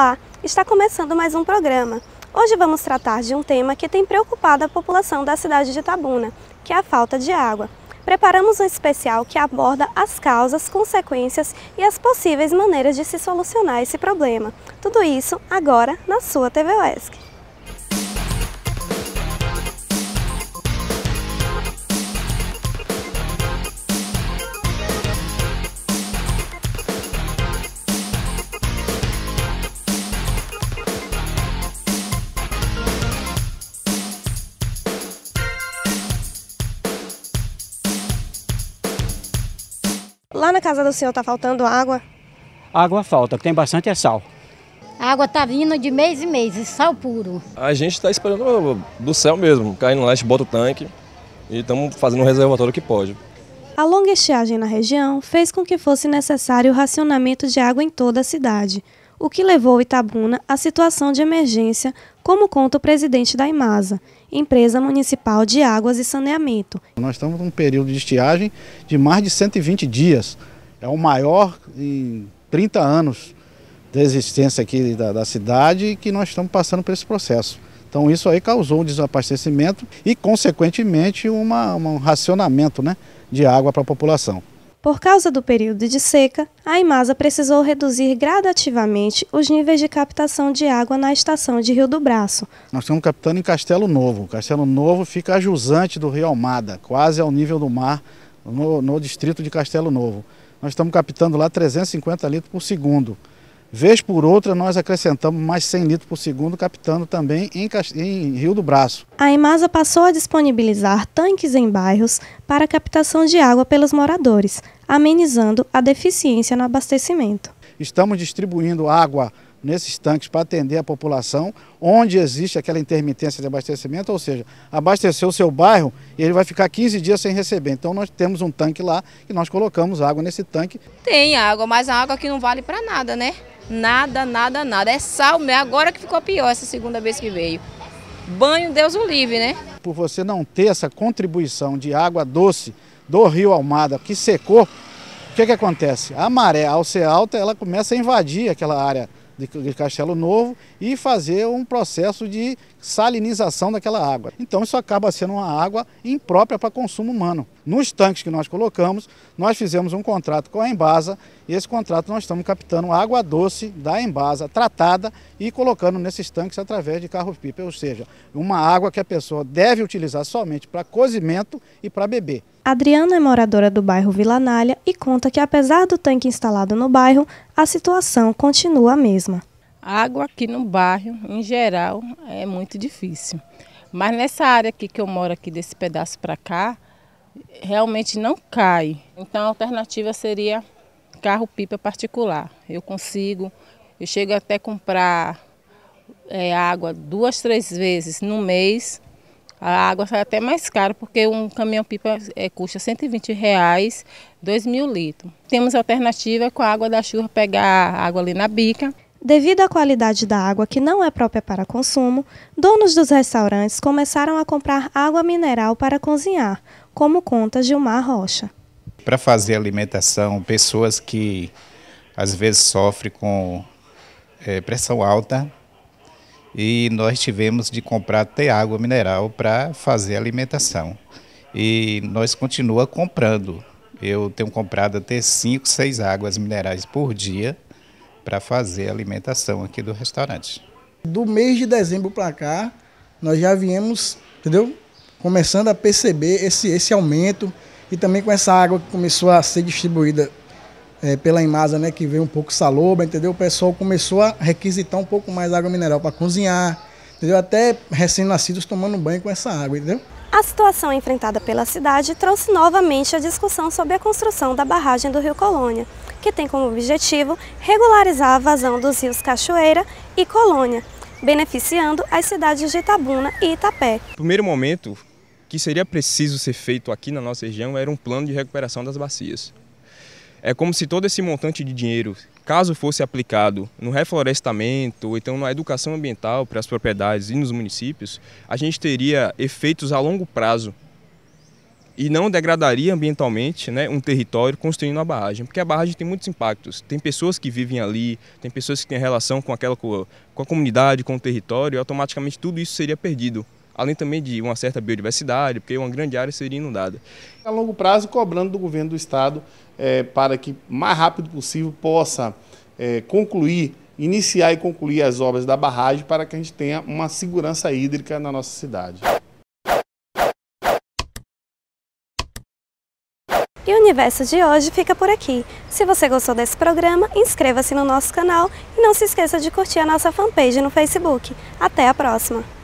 Olá, está começando mais um programa. Hoje vamos tratar de um tema que tem preocupado a população da cidade de Itabuna, que é a falta de água. Preparamos um especial que aborda as causas, consequências e as possíveis maneiras de se solucionar esse problema. Tudo isso agora na sua TV UESC. na casa do senhor está faltando água? Água falta, tem bastante é sal. A água tá vindo de mês em mês, sal puro. A gente está esperando do céu mesmo, cair no leste, bota o tanque e estamos fazendo um reservatório que pode. A longa estiagem na região fez com que fosse necessário o racionamento de água em toda a cidade, o que levou Itabuna à situação de emergência, como conta o presidente da Imasa, Empresa Municipal de Águas e Saneamento. Nós estamos num período de estiagem de mais de 120 dias. É o maior em 30 anos da existência aqui da, da cidade que nós estamos passando por esse processo. Então isso aí causou um desabastecimento e, consequentemente, uma, um racionamento né, de água para a população. Por causa do período de seca, a Imasa precisou reduzir gradativamente os níveis de captação de água na estação de Rio do Braço. Nós estamos captando em Castelo Novo. Castelo Novo fica a jusante do Rio Almada, quase ao nível do mar, no, no distrito de Castelo Novo. Nós estamos captando lá 350 litros por segundo. Vez por outra, nós acrescentamos mais 100 litros por segundo, captando também em, em, Rio do Braço. A Emasa passou a disponibilizar tanques em bairros para captação de água pelos moradores, amenizando a deficiência no abastecimento. Estamos distribuindo água nesses tanques para atender a população, onde existe aquela intermitência de abastecimento, ou seja, abastecer o seu bairro e ele vai ficar 15 dias sem receber. Então nós temos um tanque lá e nós colocamos água nesse tanque. Tem água, mas a água que não vale para nada, né? Nada, nada, nada. É salmo, é agora que ficou pior essa segunda vez que veio. Banho, Deus o livre, né? Por você não ter essa contribuição de água doce do rio Almada, que secou, o que, que acontece? A maré, ao ser alta, ela começa a invadir aquela área de, Castelo Novo e fazer um processo de salinização daquela água. Então isso acaba sendo uma água imprópria para consumo humano nos tanques que nós colocamos, nós fizemos um contrato com a Embasa e esse contrato nós estamos captando água doce da Embasa tratada e colocando nesses tanques através de carro-pipa, ou seja, uma água que a pessoa deve utilizar somente para cozimento e para beber. Adriana é moradora do bairro Vila Nália e conta que apesar do tanque instalado no bairro, a situação continua a mesma. A água aqui no bairro, em geral, é muito difícil. Mas nessa área aqui que eu moro aqui desse pedaço para cá, realmente não cai. Então a alternativa seria carro-pipa particular. Eu consigo, eu chego até comprar é, água duas, três vezes no mês. A água sai até mais cara, porque um caminhão-pipa é, custa 120 reais, 2 mil litros. Temos alternativa com a água da chuva, pegar a água ali na bica Devido à qualidade da água que não é própria para consumo, donos dos restaurantes começaram a comprar água mineral para cozinhar, como conta Gilmar Rocha. Para fazer alimentação, pessoas que às vezes sofrem com é, pressão alta e nós tivemos de comprar até água mineral para fazer alimentação. E nós continua comprando. Eu tenho comprado até 5, 6 águas minerais por dia para fazer alimentação aqui do restaurante. Do mês de dezembro para cá, nós já viemos, entendeu? começando a perceber esse, esse aumento e também com essa água que começou a ser distribuída é, pela Imasa, né, que veio um pouco salobra, entendeu? O pessoal começou a requisitar um pouco mais água mineral para cozinhar, entendeu? Até recém-nascidos tomando banho com essa água, entendeu? A situação enfrentada pela cidade trouxe novamente a discussão sobre a construção da barragem do Rio Colônia, que tem como objetivo regularizar a vazão dos rios Cachoeira e Colônia, beneficiando as cidades de Itabuna e Itapé. No primeiro momento, que seria preciso ser feito aqui na nossa região era um plano de recuperação das bacias. É como se todo esse montante de dinheiro, caso fosse aplicado no reflorestamento ou então na educação ambiental para as propriedades e nos municípios, a gente teria efeitos a longo prazo e não degradaria ambientalmente né, um território construindo a barragem, porque a barragem tem muitos impactos. Tem pessoas que vivem ali, tem pessoas que têm relação com aquela com a comunidade, com o território, e automaticamente tudo isso seria perdido além também de uma certa biodiversidade, porque uma grande área seria inundada. A longo prazo, cobrando do governo do estado é, para que mais rápido possível possa é, concluir, iniciar e concluir as obras da barragem para que a gente tenha uma segurança hídrica na nossa cidade. E o universo de hoje fica por aqui. Se você gostou desse programa, inscreva-se no nosso canal e não se esqueça de curtir a nossa fanpage no Facebook. Até a próxima!